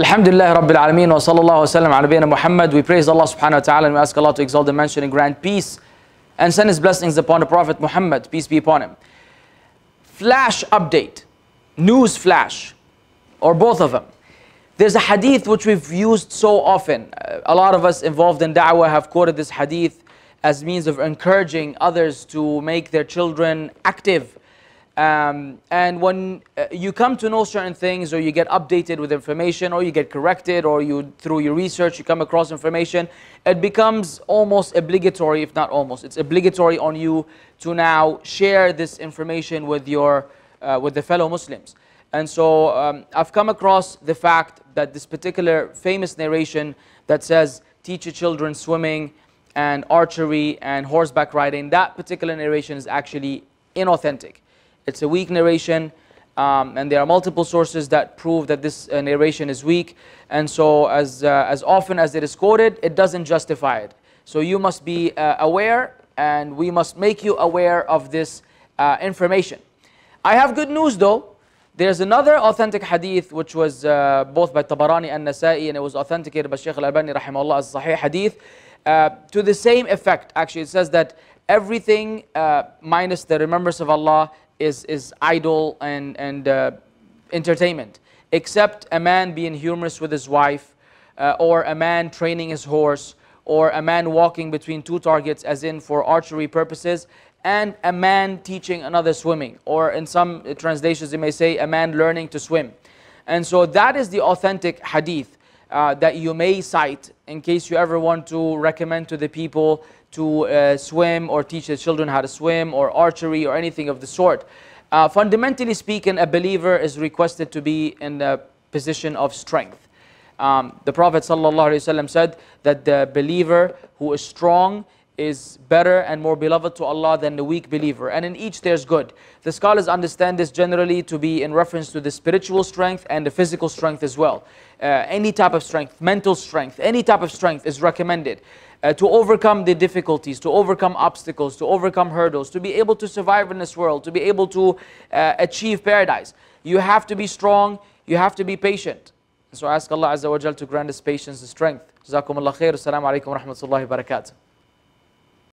Alhamdulillah Rabbil Alameen wa sallallahu wasallam ala nabiyina Muhammad. We praise Allah subhanahu wa ta'ala and we ask Allah to exalt the mention and grant peace and send his blessings upon the Prophet Muhammad, peace be upon him. Flash update, news flash, or both of them. There's a hadith which we've used so often. A lot of us involved in da'wah have quoted this hadith as means of encouraging others to make their children active um, and when uh, you come to know certain things or you get updated with information or you get corrected or you through your research you come across information it becomes almost obligatory if not almost it's obligatory on you to now share this information with your uh, with the fellow muslims and so um, i've come across the fact that this particular famous narration that says teach your children swimming and archery and horseback riding that particular narration is actually inauthentic it's a weak narration. Um, and there are multiple sources that prove that this uh, narration is weak. And so as, uh, as often as it is quoted, it doesn't justify it. So you must be uh, aware, and we must make you aware of this uh, information. I have good news though. There's another authentic hadith which was uh, both by Tabarani and Nasa'i and it was authenticated by Sheikh Al-Albani rahimahullah as Sahih hadith uh, to the same effect actually. It says that everything minus the remembrance of Allah is, is idle and, and uh, entertainment, except a man being humorous with his wife, uh, or a man training his horse, or a man walking between two targets, as in for archery purposes, and a man teaching another swimming, or in some translations, you may say, a man learning to swim. And so that is the authentic hadith uh, that you may cite in case you ever want to recommend to the people to uh, swim or teach the children how to swim or archery or anything of the sort. Uh, fundamentally speaking, a believer is requested to be in a position of strength. Um, the Prophet ﷺ said that the believer who is strong is better and more beloved to Allah than the weak believer. And in each there's good. The scholars understand this generally to be in reference to the spiritual strength and the physical strength as well. Uh, any type of strength, mental strength, any type of strength is recommended. Uh, to overcome the difficulties, to overcome obstacles, to overcome hurdles, to be able to survive in this world, to be able to uh, achieve paradise. You have to be strong, you have to be patient. So I ask Allah Azza wa Jal to grant us patience and strength. khair. Assalamu alaikum wa rahmatullahi wa barakatuh.